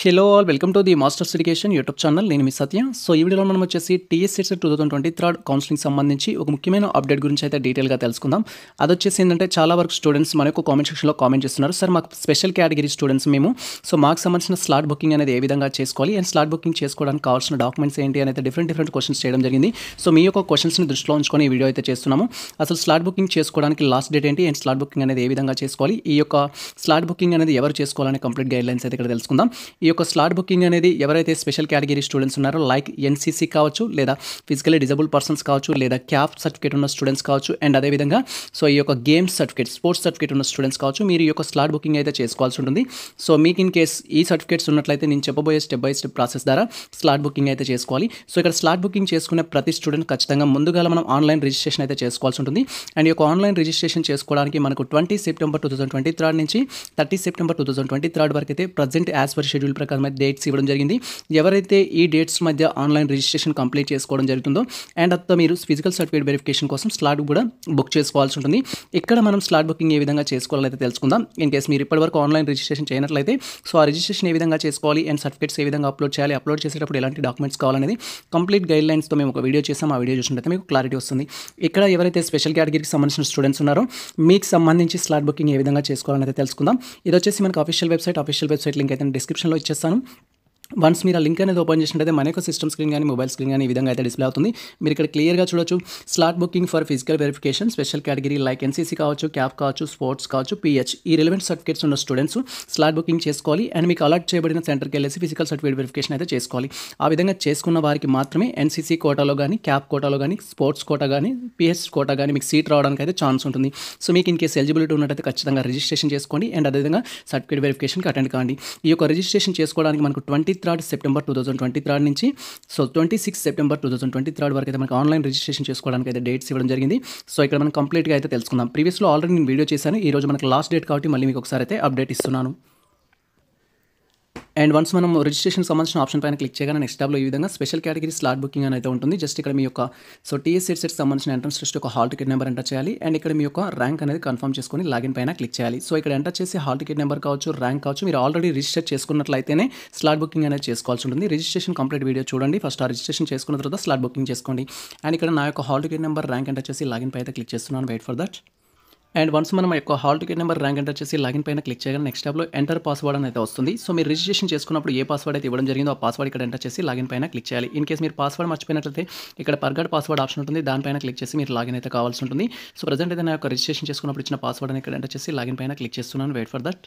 hello all welcome to the Masters education YouTube channel నేను మీ Satya so ఈ వీడియోలో మనం వచ్చేసి TSS two thousand twenty third counselling సంబంధించి ఒక ముఖ్యమైన అప్డేట్ గురించి అయితే డీటెయిల్గా తెలుసుకుందాం అది వచ్చేసి ఏంటంటే చాలా వరకు స్టూడెంట్స్ మన యొక్క కామెంట్ సెక్షన్లో కామెంట్ చేస్తున్నారు సార్ మాకు స్పెషల్ కేటగిరీ స్టూడెంట్స్ మేము సో మాకు సంబంధించిన స్లాట్ బుకింగ్ అనేది ఏ విధంగా చేసుకోవాలి అండ్ స్లాట్ బుకింగ్ చేసుకోవడానికి కావాల్సిన డాక్యుమెంట్స్ ఏంటి అనేది డిఫరెంట్ డిఫరెంట్ క్వశ్చన్స్ చేయడం జరిగింది సో మీ యొక్క క్వశ్చన్స్ని దృష్టిలో ఉంచుకొని ఈ వీడియో అయితే చేస్తున్నాము అసలు స్లాట్ బుకింగ్ చేసుకోవడానికి లాస్ట్ డేట్ ఏంటి అండ్ స్లాట్ బుకింగ్ అనేది ఏ విధంగా చేసుకోవాలి ఈ యొక్క స్లాట్ బుకింగ్ అనేది ఎవరు చేసుకోవాలని కంప్లీట్ గైడ్లైన్స్ అయితే ఇక్కడ తెలుసుకుందాం ఈ యొక్క స్లాట్ బుకింగ్ అనేది ఎవరైతే స్పెషల్ కేటగిరీ స్టూడెంట్స్ ఉన్నారో లైక్ ఎన్సీసీ కావచ్చు లేదా ఫిజికలీ డిజబుల్ పర్సన్స్ కావచ్చు లేదా క్యాప్ సర్టిఫికేట్ ఉన్న స్టూడెంట్స్ కావచ్చు అండ్ అదేవిధంగా సో ఈ యొక్క గేమ్స్ సర్టిఫికేట్ స్పోర్ట్స్ సర్టిఫికేట్ ఉన్న స్టూడెంట్స్ కావచ్చు మీరు ఈ యొక్క స్లాట్ బుకింగ్ అయితే చేసుకోవాల్సి ఉంటుంది సో మీకు ఇన్ కేస్ ఈ సర్టిఫికేట్స్ ఉన్నట్లయితే నేను చెప్పబోయే స్టెప్ బై స్టెప్ ప్రాసెస్ ద్వారా స్లాట్ బుకింగ్ అయితే చేసుకోవాలి సో ఇక్కడ స్లాట్ బుకింగ్ చేసుకునే ప్రతి స్టూడెంట్ ఖచ్చితంగా ముందుగా మనం ఆన్లైన్ రిజిస్ట్రేషన్ అయితే చేసుకోవాల్సి ఉంటుంది అండ్ ఈ యొక్క ఆన్లైన్ రిజిస్ట్రేషన్ చేసుకోవడానికి మనకు twenty September two twenty third నుంచి thirty September two thousand twenty third వరకు అయితే ప్రజెంట్ యాజ్ పర్ షెడ్యూల్ ప్రకారం అయితే డేట్స్ ఇవ్వడం జరిగింది ఎవరైతే ఈ డేట్స్ మధ్య ఆన్లైన్ రిజిస్ట్రేషన్ కంప్లీట్ చేసుకోవడం జరుగుతుందో అండ్ అంతా మీరు ఫిజికల్ సర్టిఫికేట్ వెరిఫికేషన్ కోసం స్లాట్ కూడా బుక్ చేసుకోవాల్సి ఉంటుంది ఇక్కడ మనం స్లాట్ బుకింగ్ ఏ విధంగా చేసుకోవాలైతే తెలుసుకుందాం ఇన్ కేస్ మీరు ఇప్పటివరకు ఆన్లైన్ రిజిస్ట్రేషన్ చేయనట్లయితే సో ఆ రిజిస్ట్రేషన్ ఏ విధంగా చేసుకోవాలి అండ్ సర్టిఫికేట్స్ ఏ విధంగా అప్లోడ్ చేయాలి అప్లోడ్ చేసేటప్పుడు ఎలాంటి డాక్యుమెంట్స్ కావాలనేది కంప్లీట్ గైడ్ లైన్స్తో మేము ఒక వీడియో చేసాం ఆ వీడియో చూసినట్టు మీకు క్లారిటీ వస్తుంది ఇక్కడ ఎవరైతే స్పెషల్ కేటగిరీకి సంబంధించిన స్టూడెంట్స్ ఉన్నారో మీకు సంబంధించి స్లాట్ బుకింగ్ ఏ విధంగా చేసుకోవాలనేది తెలుసుకుందాం ఇది వచ్చేసి మనకు official website official website link అయితే డిస్క్రిప్షన్లో చేస్తాను వన్స్ మీరు ఆ లింక్ అనేది ఓపెన్ చేసినట్టయితే మన యొక్క సిస్టమ్ స్క్రీన్ కానీ మొబైల్ స్క్రీన్ కానీ ఈ విధంగా అయితే డిస్ప్లే అవుతుంది మీరు ఇక్కడ క్లియర్గా చూడొచ్చు slot booking for physical verification special category like NCC కావచ్చు క్యాప్ కావచ్చు స్పోర్ట్స్ కావచ్చు పిహెచ్ ఈ రిలవెంట్ సర్టిఫికేట్స్ ఉన్న స్టూడెంట్స్ స్లాట్ బుకింగ్ చేసుకోవాలి అండ్ మీకు అలర్ట్ చేయబడిన సెంటర్కి వెళ్ళేసి ఫిజికల్ సర్టిఫికేట్ వెరిఫికేషన్ అయితే చేసుకోవాలి ఆ విధంగా చేసుకున్న వారికి మాత్రమే ఎన్సీసీ కోటాలో కానీ క్యాప్ కోటాలో కానీ స్పోర్ట్స్ కోటా కానీ పిహెచ్ కోటా కానీ మీకు సీట్ రావడానికి అయితే ఛాన్స్ ఉంటుంది సో మీకు ఇన్ కేసు ఎలిజిబిలిటీ ఉన్నట్టయితే ఖచ్చితంగా రిజిస్ట్రేషన్ చేసుకోండి అండ్ అదేవిధంగా సర్టిఫికేట్ వెరిఫికేషన్కి అటెండ్ కాండి ఈ యొక్క రిజిస్ట్రేషన్ చేసుకోవడానికి మనకు twenty third September two thousand twenty third నుంచి so twenty six September two thousand twenty third వరకు అయితే మనకి ఆన్లైన్ రిజిస్ట్రేషన్ చేసుకోవడానికి అయితే డేట్స్ ఇవ్వడం జరిగింది సో ఇక్కడ మనం కంప్లీట్గా అయితే తెలుసుకుందాం ప్రీవియస్లో ఆల్రెడీ నేను వీడియో చేశాను ఈ రోజు మనకి లాస్ట్ డేట్ కాబట్టి మళ్ళీ మీకు ఒకసారి అయితే అప్డేట్ ఇస్తున్నాను అండ్ వన్స్ మనం రిజిస్ట్రేషన్ సంబంధించిన ఆప్షన్ పైన క్లిక్ చేయగానే నెక్స్ట్ ట్యాబ్లో ఈ విధంగా స్పెషల్ కేటగిరీ స్లాట్ బుకింగ్ అని అయితే ఉంటుంది జస్ట్ ఇక్కడ మీ యొక్క సో టీఎస్ఎస్ సెట్ సంబంధించిన ఎంట్రన్స్ టెస్ట్ ఒక హాల్ టికెట్ నెంబర్ ఎంటర్ చేయాలి అండ్ ఇక్కడ మీ యొక్క ర్యాంక్ అనేది కన్ఫర్మ్ చేసుకుని లాగిన్ పైన క్లిక్ చేయాలి సో ఇక్కడ ఎంటర్ చేసి హాల్ టికెట్ నెంబర్ కావచ్చు ర్యాంక్ కావచ్చు మీరు ఆల్రెడీ రిజిస్టర్ చేసుకున్నట్లయితేనే స్లాట్ బుకింగ్ అనేది చేసుకోవాల్సి ఉంటుంది రిజిస్ట్రేషన్ కంప్లీట్ వీడియో చూడండి ఫస్ట్ ఆ రిజిస్ట్రేషన్ చేసుకున్న తర్వాత స్లాట్ బుకింగ్ చేసుకోండి అండ్ ఇక్కడ నా యొక్క hall ticket number rank enter చేసి లాగిన్ పై అయితే క్లిక్ చేస్తున్నాను wait for that and once మనం యొక్క hall ticket number rank enter చేసి లాగిన్ పైన క్లిక్ చేయగానే నెక్స్ట్ ట్యాబ్లో ఎంటర్ పాస్వర్డ్ అనేది వస్తుంది సో మీరు రిజిస్ట్రేషన్ చేసుకున్నప్పుడు ఏ పాస్వర్డ్ అయితే ఇవ్వడం జరిగిందో ఆ పాస్వర్డ్ ఇక్కడ ఎంటర్ చేసి లాగిన్ పైన క్లిక్ చేయాలి ఇన్ కేసు మీరు పాస్వర్డ్ మర్చిపోయినట్లయితే ఇక్కడ పర్గడ్ పాస్వర్డ్ ఆప్షన్ ఉంటుంది దానిపైన క్లిక్ చేసి మీరు లాగిన్ అయితే కావాల్సి ఉంటుంది సో ప్రజెంట్ అయితే నా యొక్క రిజిస్ట్రేషన్ చేసుకున్నప్పుడు ఇచ్చిన పాస్వర్డ్ అని ఇక్కడ ఎంటర్ చేసి లాగిన్ పైన క్లిక్ చేస్తున్నాను wait for that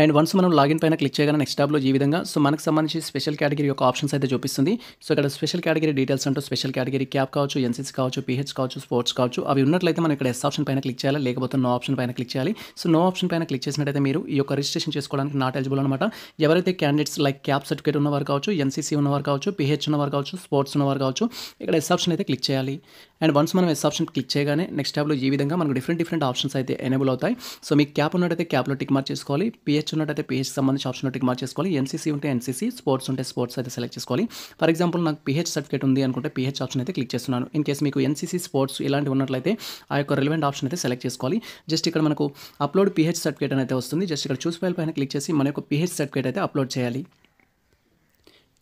and once మనం లాగిన్ పైన క్లిక్ చేయగానే నెక్స్ట్ ట్యాబ్లో ఈ విధంగా సో మనకు సంబంధించి స్పెషల్ కేటగిరీ యొక్క ఆప్షన్స్ అయితే చూపిస్తుంది సో ఇక్కడ స్పెషల్ కేటగిరీ డీటెయిల్స్ అంటూ స్పెషల్ కేటగిరీ క్యాప్ కావచ్చు ఎన్సీసీ కావచ్చు పీహెచ్ కావచ్చు స్పోర్ట్స్ కావచ్చు అవి ఉన్నట్లయితే మనం ఇక్కడ ఎస్ ఆప్షన్ పైన క్లిక్ చేయాలి లేకపోతే నో ఆప్షన్ పైన క్లిక్ చేయాలి సో నో ఆప్షన్ పైన క్లిక్ చేసినట్టయితే మీరు ఈ యొక్క రిజిస్ట్రేషన్ చేసుకోవడానికి నాట్ ఎలిజిబుల్ అనమాట ఎవరైతే క్యాండిడేట్స్ లైక్ క్యాప్ సర్టిఫికేట్ ఉన్నవారు కావచ్చు ఎన్సీసీ ఉన్నవారు కావచ్చు పీహెచ్ ఉన్నవారు కావచ్చు స్పోర్ట్స్ ఉన్నవారు కావచ్చు ఇక్కడ ఎస్ ఆప్షన్ అయితే క్లిక్ చేయాలి అండ్ వన్స్ మనం ఎస్ ఆప్షన్ క్లిక్ చేయగానే నెక్స్ట్ ట్యాబ్లో ఈ విధంగా మనకు డిఫరెంట్ డిఫరెంట్ ఆప్షన్స్ అయితే ఎనేబుల్ అవుతాయి సో మీకు క్యాప్ ఉన్నట్టయితే క్యాప్లో టిక్ మార్క్ చేసుకోవాలి పిహెచ్ ఉన్నట్టయితే పిహెచ్ సంబంధించి ఆప్షన్లో టిక్ మార్క్ చేసుకోవాలి ఎన్సీసీ ఉంటే ఎన్సీసీ స్పోర్ట్స్ ఉంటే స్పోర్ట్స్ అయితే సెలెక్ట్ చేసుకోవాలి ఫర్ ఎగ్జాంపుల్ నాకు పిహెచ్ సర్టిఫికేట్ ఉంది అనుకుంటే పిహెచ్ ఆప్షన్ అయితే క్లిక్ చేస్తున్నాను ఇన్ కేసు మీకు ఎన్సీసీ స్పోర్ట్స్ ఇలాంటి ఉన్నట్లయితే ఆ యొక్క రిలవెంట్ ఆప్షన్ అయితే సెలెక్ట్ చేసుకోవాలి జస్ట్ ఇక్కడ మనకు అప్లోడ్ పిహెచ్ సర్టిఫికేట్ అయితే వస్తుంది జస్ట్ ఇక్కడ చూసి పైన క్లిక్ చేసి మన యొక్క పిహెచ్ సర్టిఫికేట్ అయితే అప్లోడ్ చేయాలి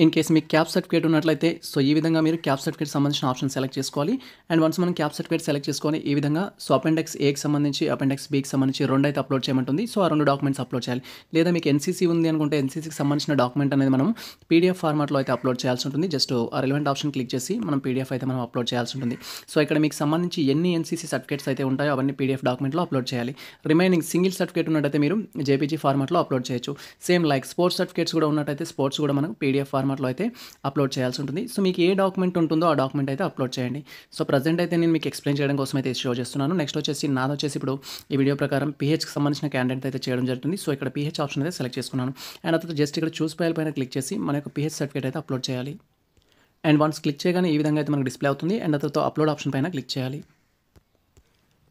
ఇన్ కేసు మీకు క్యాప్ సర్టిఫికేట్ ఉన్నట్లయితే సో ఈ విధంగా మీరు క్యాప్ సర్టిఫికేట్ సంబంధించిన ఆప్షన్ సెలెక్ట్ చేసుకోవాలి అండ్ వన్స్ మనం క్యాప్ సర్టిఫికేట్ సెలెక్ట్ చేసుకొని ఈ విధంగా సో అపెండెక్స్ ఏకి సంబంధించి అపెండెక్స్ బీకి సంబంధించి రెండు అయితే అప్లోడ్ చేయమంటుంది సో ఆ రెండు డాక్యుమెంట్స్ అప్లోడ్ చేయాలి లేదా మీకు ఎన్సీసీ ఉంది అనుకుంటే ఎన్సీసీకి సంబంధించిన డాక్యుమెంట్ అనేది మనం పీడిఎఫ్ ఫార్మాట్లో అయితే అప్లోడ్ చేయాల్సి ఉంటుంది జస్ట్ ఆ రిలవెంట్ ఆప్షన్ క్లిక్ చేసి మనం పీడిఎఫ్ అయితే మనం అప్లోడ్ చేయాల్సి ఉంటుంది సో ఇక్కడ మీకు సంబంధించి ఎన్ని ఎన్సీసీ సర్టిఫికేట్స్ అయితే ఉంటాయో అవన్నీ పీడిఎఫ్ డాక్యుమెంట్లో అప్లోడ్ చేయాలి రిమైనింగ్ సింగిల్ సర్టిఫికేట్ ఉన్నట్టయితే మీరు జేపీజీ ఫార్మాట్లో అప్లోడ్ చేయొచ్చు సేమ్ లైక్ స్పోర్ట్స్ సర్టిఫికేట్స్ కూడా ఉన్నట్టయితే స్పోర్ట్స్ కూడా మనం పీడిఎఫ్ ఫార్మాట్లో అయితే అప్లోడ్ చేయాల్సి ఉంటుంది సో మీకు ఏ డాక్యుమెంట్ ఉంటుందో ఆ డాక్యుమెంట్ అయితే అప్లోడ్ చేయండి సో ప్రజెంట్ అయితే నేను మీకు ఎక్స్ప్లెయిన్ చేయడం కోసం అయితే షో చేస్తున్నాను నెక్స్ట్ వచ్చేసి నాది వచ్చేసి ఇప్పుడు ఈ వీడియో ప్రకారం పీహెచ్కి సంబంధించిన క్యాండిడేట్ అయితే చేయడం జరుగుతుంది సో ఇక్కడ పీహెచ్ ఆప్షన్ అయితే సెలెక్ట్ చేసుకున్నాను అండ్ తర్వాత జస్ట్ ఇక్కడ చూస్ పైల పైన క్లిక్ చేసి మన యొక్క పీహెచ్ సర్టిఫికేట్ అయితే అప్లోడ్ చేయాలి అండ్ వన్స్ క్లిక్ చేయగానే ఈ విధంగా అయితే మనకు డిస్ప్లే అవుతుంది అండ్ తర్వాత అప్లోడ్ ఆప్షన్ పైన క్లిక్ చేయాలి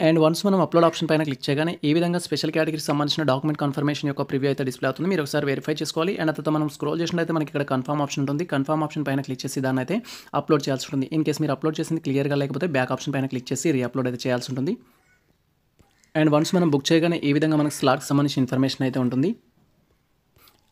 అండ్ వన్స్ మనం అప్లోడ్ ఆప్షన్ పైన క్లిక్ చేయగానే ఏ విధంగా స్పెషల్ కేటగిరీకి సంబంధించిన డాక్యుమెంట్ కన్ఫర్మేషన్ యొక్క ప్రివ్యూ అయితే డిస్ప్లే అవుతుంది మీరు ఒకసారి వెరిఫై చేసుకోవాలి అండ్ అతను మనం స్క్రోల్ చేసినట్లయితే మనకి ఇక్కడ కన్ఫర్మ్ ఆప్షన్ ఉంటుంది కన్ఫర్మ్ ఆప్షన్ పైన క్లిక్ చేసి దాన్ని అయితే అప్లోడ్ చేయాల్సి ఉంటుంది ఇన్ కేసు మీరు అప్లోడ్ చేసింది క్లియర్గా లేకపోతే బ్యాక్ ఆప్షన్ పైన క్లిక్ చేసి రీఅప్లోడ్ అయితే చేయాల్సి ఉంటుంది అండ్ వన్స్ మనం బుక్ చేయగానే ఈ విధంగా మనకు స్లాట్కి సంబంధించిన ఇన్ఫర్మేషన్ అయితే ఉంటుంది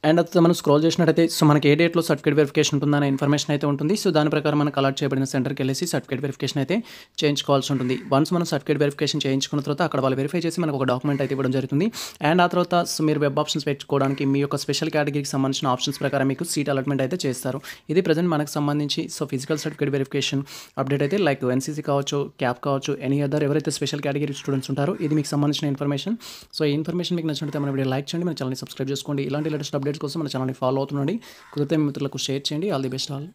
అండ్ అది మనం స్క్రోల్ చేసినట్టయితే సో మనకి ఏ డేట్లో సర్టిఫికేట్ వెరిఫికేషన్ ఉంటుందనే ఇన్ఫర్మేషన్ అయితే ఉంటుంది సో దాని ప్రకారం మనకు అలర్ట్ చేయబడిన సెంటర్కి వెళ్ళేసి సర్టిఫికేట్ వెరిఫికేషన్ అయితే చేయించుకోవాల్సి ఉంటుంది వన్స్ మనం సర్టిఫికేట్ వెరిఫికేషన్ చేయించుకున్న తర్వాత అక్కడ వాళ్ళు వెరిఫై చేసి మనకు ఒక డాక్యుమెంట్ అయితే ఇవ్వడం జరుగుతుంది అండ్ ఆ తర్వాత సో మీరు వెబ్ ఆప్షన్స్ పెట్టుకోవడానికి మీ యొక్క స్పెషల్ కేటగిరీకి సంబంధించిన ఆప్షన్స్ ప్రకారం మీకు సీట్ అలాట్మెంట్ అయితే చేస్తారు ఇది ప్రజెంట్ మనకు సంబంధించి so physical certificate verification update అయితే లైక్ ఎన్సీసీ కావచ్చు క్యాప్ కావచ్చు ఎనీ అదర్ ఎవరైతే స్పెషల్ కేటగిరీ స్టూడెంట్స్ ఉంటారో ఇది మీకు సంబంధించిన ఇన్ఫర్మేషన్ సో ఈ ఇన్ఫర్మేషన్ మీకు నచ్చినట్టు మన వీడియో లైక్ చేయండి మన ఛానల్ని సబ్స్క్రైబ్ చేసుకోండి ఇలాంటి లేటెస్ట్ అప్డేట్ అప్డేట్స్ కోసం మన ఛానల్ని ఫాలో అవుతుండండి కుదిరితే మిత్రులకు షేర్ చేయండి ఆల్ ది బెస్ట్ ఆల్